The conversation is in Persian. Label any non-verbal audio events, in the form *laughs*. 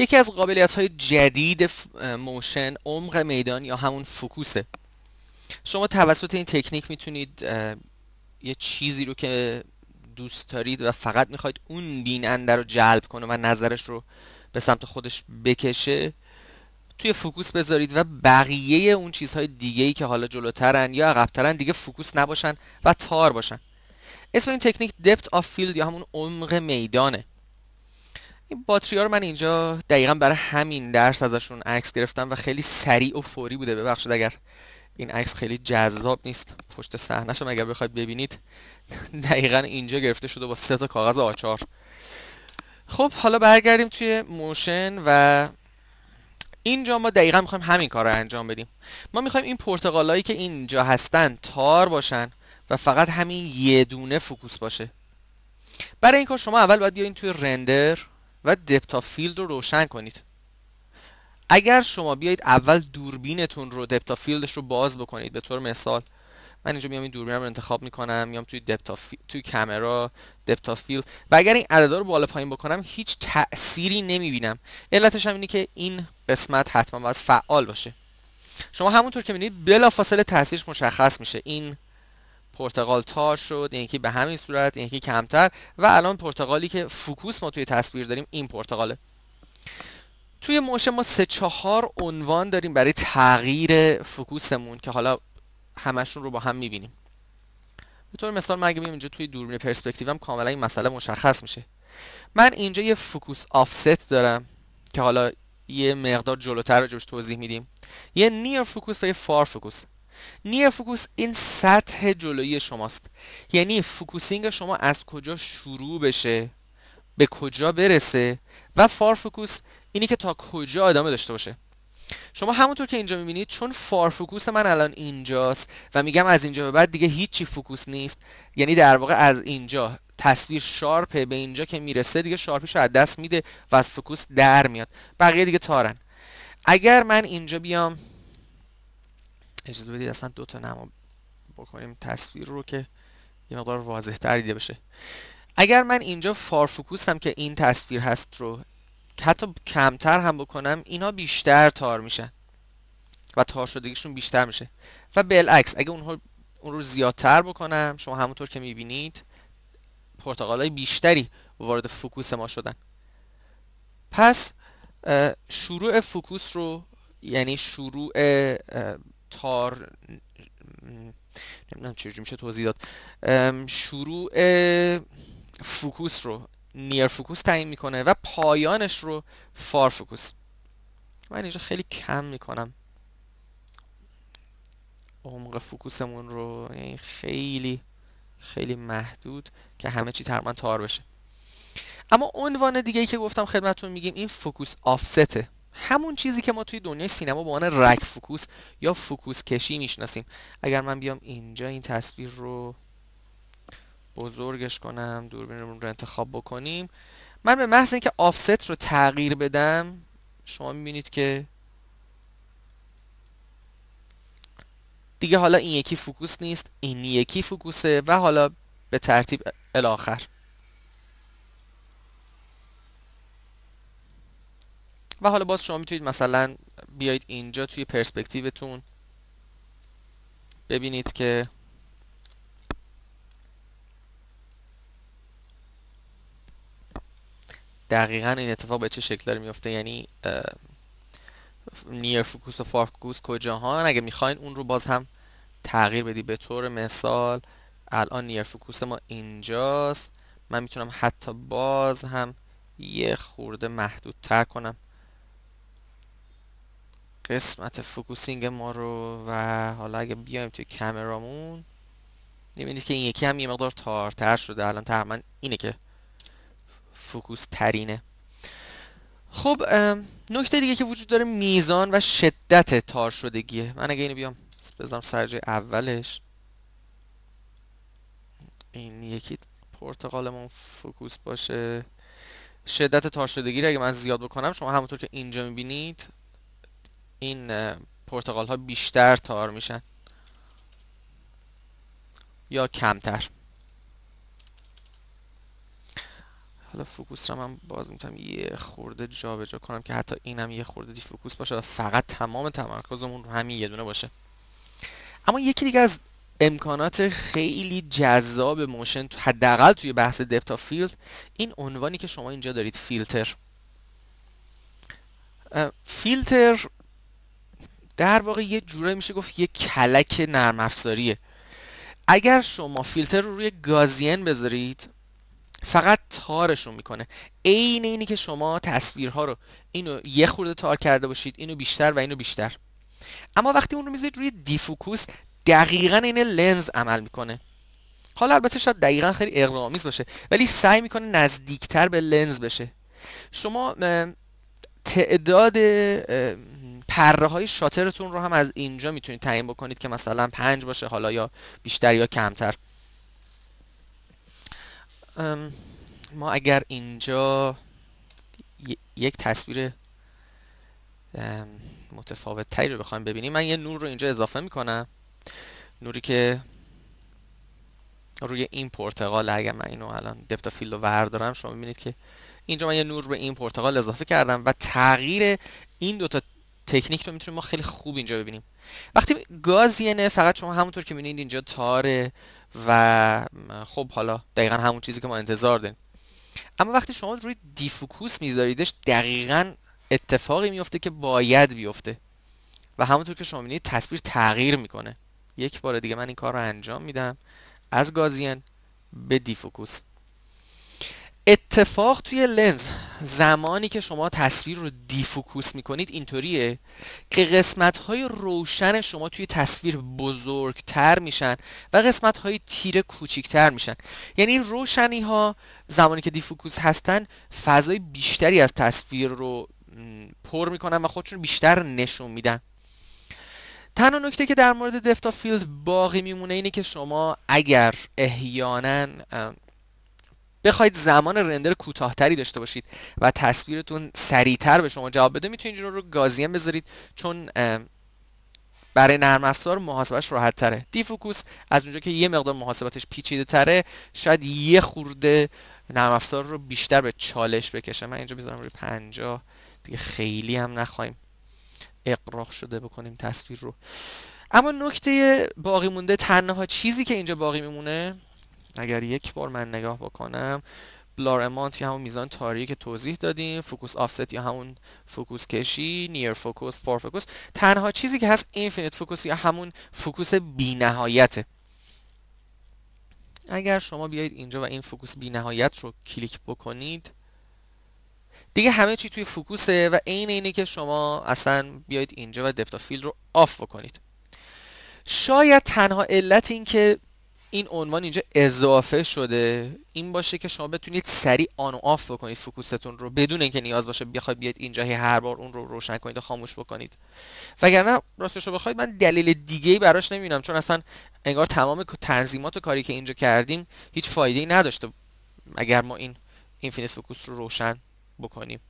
یکی از قابلیت های جدید موشن عمق میدان یا همون فکوسه شما توسط این تکنیک میتونید یه چیزی رو که دوست دارید و فقط میخواید اون بیننده رو جلب کنه و نظرش رو به سمت خودش بکشه توی فکوس بذارید و بقیه اون چیزهای دیگه که حالا جلوترن یا عقبترن دیگه فوکوس نباشن و تار باشن اسم این تکنیک دپت آف فیلد یا همون عمق میدانه این باتری ها رو من اینجا دقیقا برای همین درس ازشون عکس گرفتم و خیلی سریع و فوری بوده ببخشید اگر این عکس خیلی جذاب نیست پشت صحنه اگر بخواید ببینید *laughs* دقیقا اینجا گرفته شده با سه تا کاغذ آچار خب حالا برگردیم توی موشن و اینجا ما دقیقا میخوایم همین کار رو انجام بدیم ما میخوایم این پرتقالایی که اینجا هستن تار باشن و فقط همین یه دونه فوکوس باشه برای این کار شما اول باید بیاین توی رندر و دپتا فیلد رو روشن کنید اگر شما بیایید اول دوربینتون رو دپتا فیلدش رو باز بکنید به طور مثال من اینجا میام این دوربین رو انتخاب میکنم میام توی دپتا توی کامرا دپتا فیلد و اگر این عددا رو بالا پایین بکنم هیچ تأثیری نمیبینم علتش هم اینه که این قسمت حتما باید فعال باشه شما همونطور که میبینید بلافاصله تاثیرش مشخص میشه این پرتغال تار شد این یکی به همین صورت این یعنی کمتر و الان پرتغالی که فوکوس ما توی تصویر داریم این پرتغاله توی موش ما سه چهار عنوان داریم برای تغییر فوکوسمون که حالا همشون رو با هم میبینیم به طور مثال من اگه اینجا توی دوربین پرسپکتیو هم کاملا این مسئله مشخص میشه من اینجا یه فوکوس آفست دارم که حالا یه مقدار جلوتر راجبش توضیح میدیم یه نیر فوکوس و یه فار فوکوس نیه فوکوس این سطح جلویی شماست یعنی فوکوسینگ شما از کجا شروع بشه به کجا برسه و فار فوکوس اینی که تا کجا ادامه داشته باشه شما همونطور که اینجا میبینید چون فار فوکوس من الان اینجاست و میگم از اینجا به بعد دیگه هیچی فوکوس نیست یعنی در واقع از اینجا تصویر شارپه به اینجا که میرسه دیگه شارپیش از دست میده و از فوکوس در میاد بقیه دیگه تارن اگر من اینجا بیام اجازه بدید اصلا دو تا نما بکنیم تصویر رو که یه مقدار واضح تر دیده بشه اگر من اینجا فارفوکوس هم که این تصویر هست رو حتی کمتر هم بکنم اینا بیشتر تار میشن و تار شدگیشون بیشتر میشه و بالعکس اگه اونها اون رو زیادتر بکنم شما همونطور که میبینید پرتقال بیشتری وارد فوکوس ما شدن پس شروع فوکوس رو یعنی شروع تار نمیدونم چه میشه توضیح داد شروع فوکوس رو نیر فوکوس تعیین میکنه و پایانش رو فار فوکوس من اینجا خیلی کم میکنم عمق فوکوسمون رو یعنی خیلی خیلی محدود که همه چی تقریبا تار بشه اما عنوان دیگه ای که گفتم خدمتتون میگیم این فوکوس آفسته همون چیزی که ما توی دنیای سینما به عنوان رک فوکوس یا فوکوس کشی میشناسیم اگر من بیام اینجا این تصویر رو بزرگش کنم دوربین رو انتخاب بکنیم من به محض اینکه آفست رو تغییر بدم شما میبینید که دیگه حالا این یکی فوکوس نیست این یکی فوکوسه و حالا به ترتیب الاخر و حالا باز شما میتونید مثلا بیایید اینجا توی پرسپکتیوتون ببینید که دقیقا این اتفاق به چه شکل داره میفته یعنی نیر فوکوس و فارفکوس فوکوس ها؟ اگه میخواین اون رو باز هم تغییر بدی به طور مثال الان نیر فوکوس ما اینجاست من میتونم حتی باز هم یه خورده محدودتر کنم قسمت فوکوسینگ ما رو و حالا اگه بیایم توی کامرامون. میبینید که این یکی هم یه مقدار تارتر شده الان تقریبا اینه که فوکوس ترینه خب نکته دیگه که وجود داره میزان و شدت تار شدگیه من اگه اینو بیام بذارم سر جای اولش این یکی پرتقالمون فوکوس باشه شدت تار شدگی رو اگه من زیاد بکنم شما همونطور که اینجا میبینید این پرتغال ها بیشتر تار میشن یا کمتر حالا فوکوس را من باز میتونم یه خورده جابجا کنم که حتی اینم یه خورده دی فوکوس باشه و فقط تمام تمرکزمون رو همین یه دونه باشه اما یکی دیگه از امکانات خیلی جذاب موشن حداقل توی بحث دپتا فیلد این عنوانی که شما اینجا دارید فیلتر فیلتر در واقع یه جورایی میشه گفت یه کلک نرم افزاریه اگر شما فیلتر رو روی گازین بذارید فقط تارشون میکنه عین اینی که شما تصویرها رو اینو یه خورده تار کرده باشید اینو بیشتر و اینو بیشتر اما وقتی اون رو میذارید روی دیفوکوس دقیقا این لنز عمل میکنه حالا البته شاید دقیقا خیلی اقرامیز باشه ولی سعی میکنه نزدیکتر به لنز بشه شما تعداد پره های شاترتون رو هم از اینجا میتونید تعیین بکنید که مثلا پنج باشه حالا یا بیشتر یا کمتر ما اگر اینجا یک تصویر متفاوت تری رو بخوایم ببینیم من یه نور رو اینجا اضافه میکنم نوری که روی این پرتقال اگر من اینو الان دپتا فیلد رو وردارم شما میبینید که اینجا من یه نور به این پرتغال اضافه کردم و تغییر این دوتا تکنیک رو میتونیم ما خیلی خوب اینجا ببینیم وقتی گاز فقط شما همونطور که میبینید اینجا تاره و خب حالا دقیقا همون چیزی که ما انتظار داریم اما وقتی شما روی دیفوکوس میذاریدش دقیقا اتفاقی میفته که باید بیفته و همونطور که شما میبینید تصویر تغییر میکنه یک بار دیگه من این کار رو انجام میدم از گازین به دیفوکوس اتفاق توی لنز زمانی که شما تصویر رو دیفوکوس میکنید اینطوریه که قسمت های روشن شما توی تصویر بزرگتر میشن و قسمت های تیره کوچیکتر میشن یعنی روشنی ها زمانی که دیفوکوس هستن فضای بیشتری از تصویر رو پر میکنن و خودشون بیشتر نشون میدن تنها نکته که در مورد دفتا فیلد باقی میمونه اینه که شما اگر احیانا بخواید زمان رندر کوتاهتری داشته باشید و تصویرتون سریعتر به شما جواب بده میتونید اینجور رو گازیم بذارید چون برای نرم افزار محاسبش راحت تره دیفوکوس از اونجا که یه مقدار محاسباتش پیچیده تره شاید یه خورده نرم افزار رو بیشتر به چالش بکشه من اینجا میذارم روی 50 دیگه خیلی هم نخوایم اقراق شده بکنیم تصویر رو اما نکته باقی مونده تنها چیزی که اینجا باقی میمونه اگر یک بار من نگاه بکنم بلار امانت یا همون میزان تاریکی که توضیح دادیم فوکوس آفست یا همون فوکوس کشی نیر فوکوس فور فوکوس تنها چیزی که هست اینفینیت فوکوس یا همون فوکوس بینهایته اگر شما بیایید اینجا و این فوکوس بینهایت رو کلیک بکنید دیگه همه چی توی فوکوسه و عین اینه که شما اصلا بیایید اینجا و دپتا فیلد رو آف بکنید شاید تنها علت این که این عنوان اینجا اضافه شده این باشه که شما بتونید سریع آن و آف بکنید فوکوستون رو بدون اینکه نیاز باشه بخواید بیاید اینجا هر بار اون رو روشن کنید و خاموش بکنید وگرنه راستش رو بخواید من دلیل دیگه ای براش نمیبینم چون اصلا انگار تمام تنظیمات و کاری که اینجا کردیم هیچ فایده ای نداشته اگر ما این اینفینیت فوکوس رو روشن بکنیم